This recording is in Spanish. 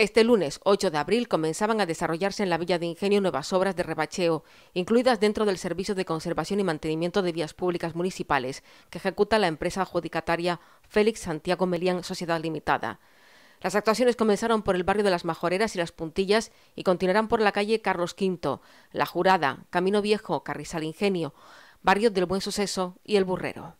Este lunes 8 de abril comenzaban a desarrollarse en la Villa de Ingenio nuevas obras de rebacheo, incluidas dentro del Servicio de Conservación y Mantenimiento de Vías Públicas Municipales, que ejecuta la empresa adjudicataria Félix Santiago Melián Sociedad Limitada. Las actuaciones comenzaron por el barrio de las Majoreras y las Puntillas y continuarán por la calle Carlos V, La Jurada, Camino Viejo, Carrizal Ingenio, barrio del Buen Suceso y El Burrero.